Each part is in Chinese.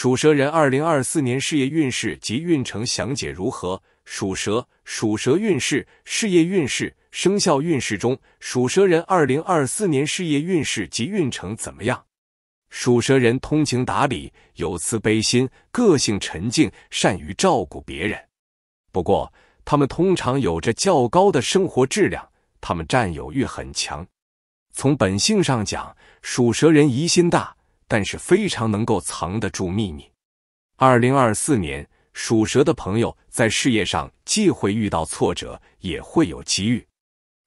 属蛇人2024年事业运势及运程详解如何？属蛇，属蛇运势、事业运势、生肖运势中，属蛇人2024年事业运势及运程怎么样？属蛇人通情达理，有慈悲心，个性沉静，善于照顾别人。不过，他们通常有着较高的生活质量，他们占有欲很强。从本性上讲，属蛇人疑心大。但是非常能够藏得住秘密。二零二四年属蛇的朋友在事业上既会遇到挫折，也会有机遇。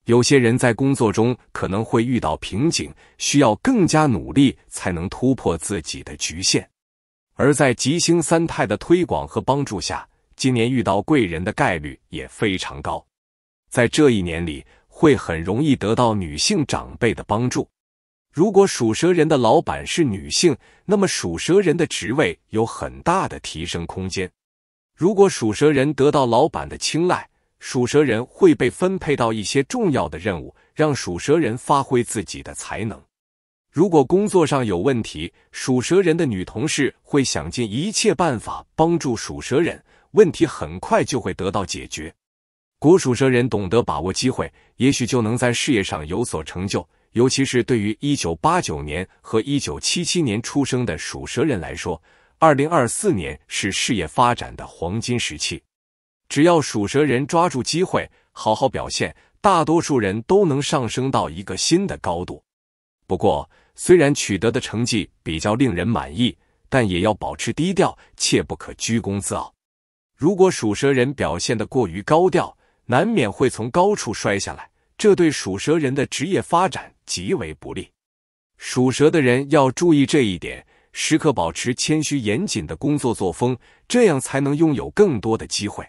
有些人在工作中可能会遇到瓶颈，需要更加努力才能突破自己的局限。而在吉星三太的推广和帮助下，今年遇到贵人的概率也非常高。在这一年里，会很容易得到女性长辈的帮助。如果属蛇人的老板是女性，那么属蛇人的职位有很大的提升空间。如果属蛇人得到老板的青睐，属蛇人会被分配到一些重要的任务，让属蛇人发挥自己的才能。如果工作上有问题，属蛇人的女同事会想尽一切办法帮助属蛇人，问题很快就会得到解决。属蛇人懂得把握机会，也许就能在事业上有所成就。尤其是对于1989年和1977年出生的属蛇人来说，2024年是事业发展的黄金时期。只要属蛇人抓住机会，好好表现，大多数人都能上升到一个新的高度。不过，虽然取得的成绩比较令人满意，但也要保持低调，切不可居功自傲。如果属蛇人表现得过于高调，难免会从高处摔下来。这对属蛇人的职业发展极为不利，属蛇的人要注意这一点，时刻保持谦虚严谨的工作作风，这样才能拥有更多的机会。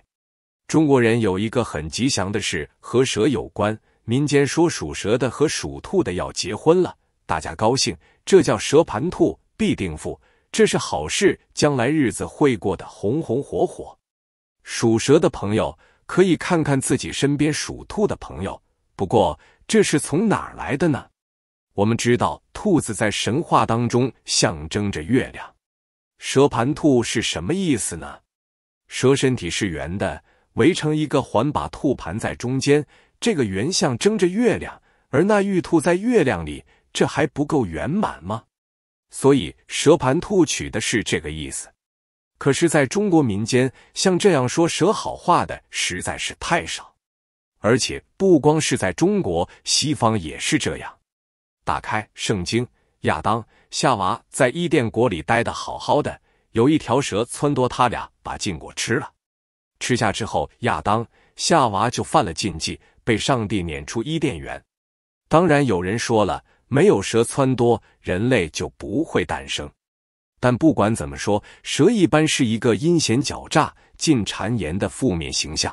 中国人有一个很吉祥的事，和蛇有关。民间说属蛇的和属兔的要结婚了，大家高兴，这叫蛇盘兔必定富，这是好事，将来日子会过得红红火火。属蛇的朋友可以看看自己身边属兔的朋友。不过这是从哪儿来的呢？我们知道兔子在神话当中象征着月亮，蛇盘兔是什么意思呢？蛇身体是圆的，围成一个环，把兔盘在中间，这个圆象征着月亮，而那玉兔在月亮里，这还不够圆满吗？所以蛇盘兔取的是这个意思。可是在中国民间，像这样说蛇好话的实在是太少。而且不光是在中国，西方也是这样。打开《圣经》，亚当、夏娃在伊甸国里待的好好的，有一条蛇撺掇他俩把禁果吃了。吃下之后，亚当、夏娃就犯了禁忌，被上帝撵出伊甸园。当然，有人说了，没有蛇撺掇，人类就不会诞生。但不管怎么说，蛇一般是一个阴险狡诈、尽谗言的负面形象。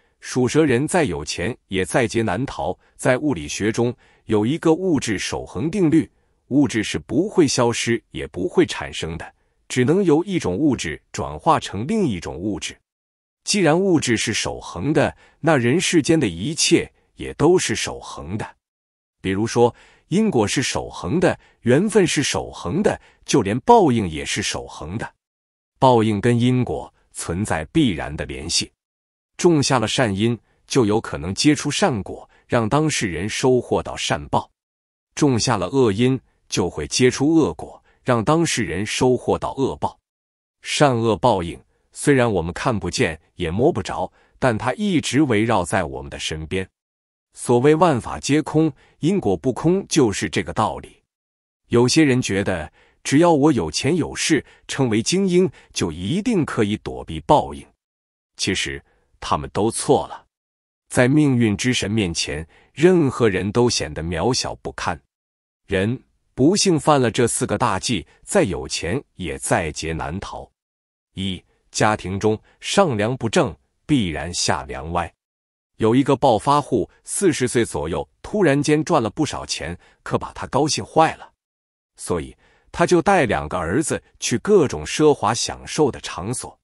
属蛇人再有钱也在劫难逃。在物理学中有一个物质守恒定律，物质是不会消失也不会产生的，只能由一种物质转化成另一种物质。既然物质是守恒的，那人世间的一切也都是守恒的。比如说，因果是守恒的，缘分是守恒的，就连报应也是守恒的。报应跟因果存在必然的联系。种下了善因，就有可能结出善果，让当事人收获到善报；种下了恶因，就会结出恶果，让当事人收获到恶报。善恶报应虽然我们看不见也摸不着，但它一直围绕在我们的身边。所谓“万法皆空，因果不空”，就是这个道理。有些人觉得，只要我有钱有势，成为精英，就一定可以躲避报应。其实，他们都错了，在命运之神面前，任何人都显得渺小不堪。人不幸犯了这四个大忌，再有钱也在劫难逃。一，家庭中上梁不正，必然下梁歪。有一个暴发户，四十岁左右，突然间赚了不少钱，可把他高兴坏了，所以他就带两个儿子去各种奢华享受的场所。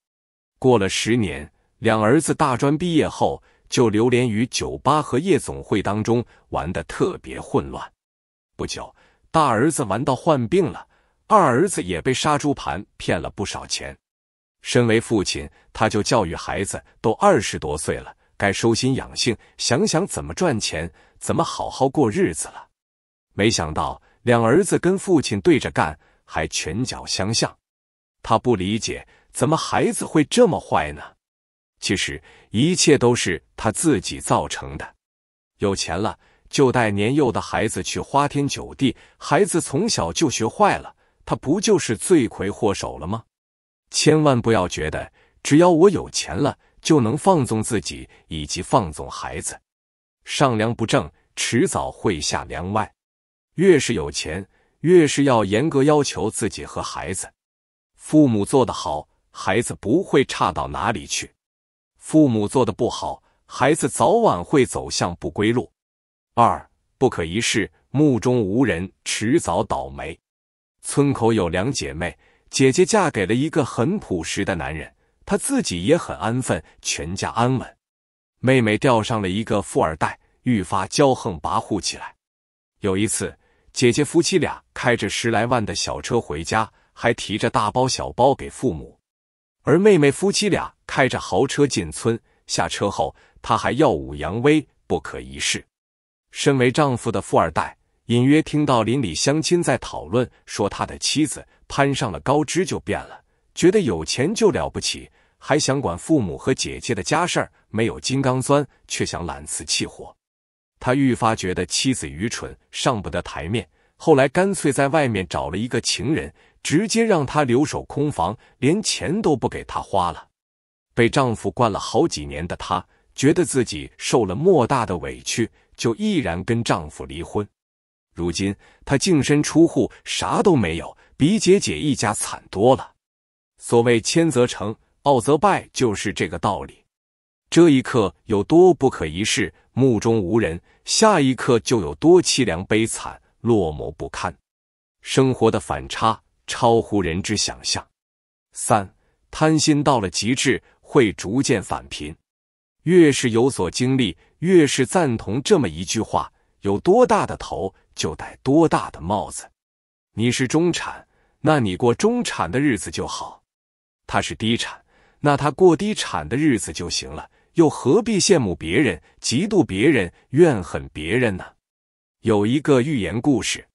过了十年。两儿子大专毕业后就流连于酒吧和夜总会当中，玩的特别混乱。不久，大儿子玩到患病了，二儿子也被杀猪盘骗了不少钱。身为父亲，他就教育孩子：都二十多岁了，该收心养性，想想怎么赚钱，怎么好好过日子了。没想到两儿子跟父亲对着干，还拳脚相向。他不理解，怎么孩子会这么坏呢？其实一切都是他自己造成的。有钱了就带年幼的孩子去花天酒地，孩子从小就学坏了，他不就是罪魁祸首了吗？千万不要觉得只要我有钱了就能放纵自己以及放纵孩子。上梁不正，迟早会下梁歪。越是有钱，越是要严格要求自己和孩子。父母做得好，孩子不会差到哪里去。父母做的不好，孩子早晚会走向不归路。二不可一世、目中无人，迟早倒霉。村口有两姐妹，姐姐嫁给了一个很朴实的男人，她自己也很安分，全家安稳。妹妹钓上了一个富二代，愈发骄横跋扈起来。有一次，姐姐夫妻俩开着十来万的小车回家，还提着大包小包给父母。而妹妹夫妻俩开着豪车进村，下车后他还耀武扬威，不可一世。身为丈夫的富二代，隐约听到邻里乡亲在讨论，说他的妻子攀上了高枝就变了，觉得有钱就了不起，还想管父母和姐姐的家事儿。没有金刚钻，却想揽瓷器活，他愈发觉得妻子愚蠢，上不得台面。后来干脆在外面找了一个情人。直接让她留守空房，连钱都不给她花了。被丈夫惯了好几年的她，觉得自己受了莫大的委屈，就毅然跟丈夫离婚。如今她净身出户，啥都没有，比姐姐一家惨多了。所谓谦则成，傲则败，就是这个道理。这一刻有多不可一世、目中无人，下一刻就有多凄凉悲惨、落寞不堪。生活的反差。超乎人之想象。三贪心到了极致，会逐渐返贫。越是有所经历，越是赞同这么一句话：有多大的头，就戴多大的帽子。你是中产，那你过中产的日子就好；他是低产，那他过低产的日子就行了。又何必羡慕别人、嫉妒别人、怨恨别人呢？有一个寓言故事：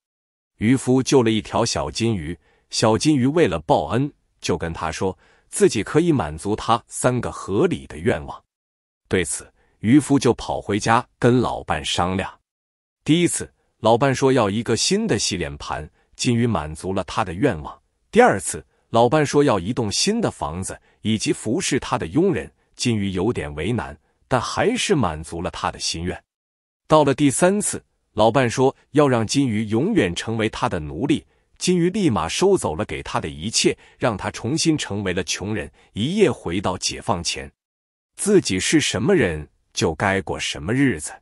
渔夫救了一条小金鱼。小金鱼为了报恩，就跟他说自己可以满足他三个合理的愿望。对此，渔夫就跑回家跟老伴商量。第一次，老伴说要一个新的洗脸盘，金鱼满足了他的愿望。第二次，老伴说要一栋新的房子以及服侍他的佣人，金鱼有点为难，但还是满足了他的心愿。到了第三次，老伴说要让金鱼永远成为他的奴隶。金鱼立马收走了给他的一切，让他重新成为了穷人，一夜回到解放前。自己是什么人，就该过什么日子。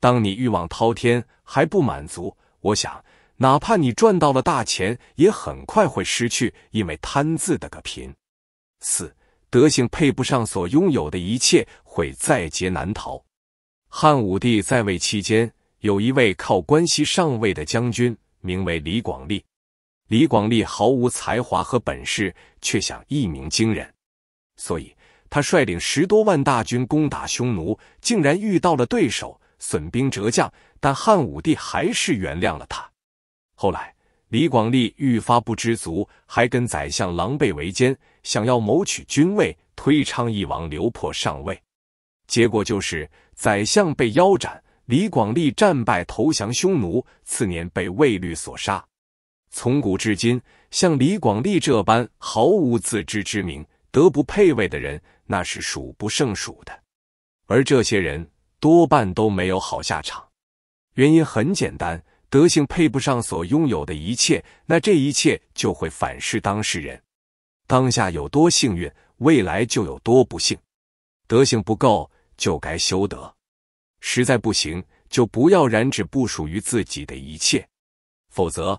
当你欲望滔天还不满足，我想，哪怕你赚到了大钱，也很快会失去，因为贪字的个贫。四德性配不上所拥有的一切，会在劫难逃。汉武帝在位期间，有一位靠关系上位的将军，名为李广利。李广利毫无才华和本事，却想一鸣惊人，所以他率领十多万大军攻打匈奴，竟然遇到了对手，损兵折将。但汉武帝还是原谅了他。后来，李广利愈发不知足，还跟宰相狼狈为奸，想要谋取君位，推昌邑王刘破上位。结果就是，宰相被腰斩，李广利战败投降匈奴，次年被卫律所杀。从古至今，像李广利这般毫无自知之明、德不配位的人，那是数不胜数的。而这些人多半都没有好下场。原因很简单，德性配不上所拥有的一切，那这一切就会反噬当事人。当下有多幸运，未来就有多不幸。德性不够，就该修德；实在不行，就不要染指不属于自己的一切，否则。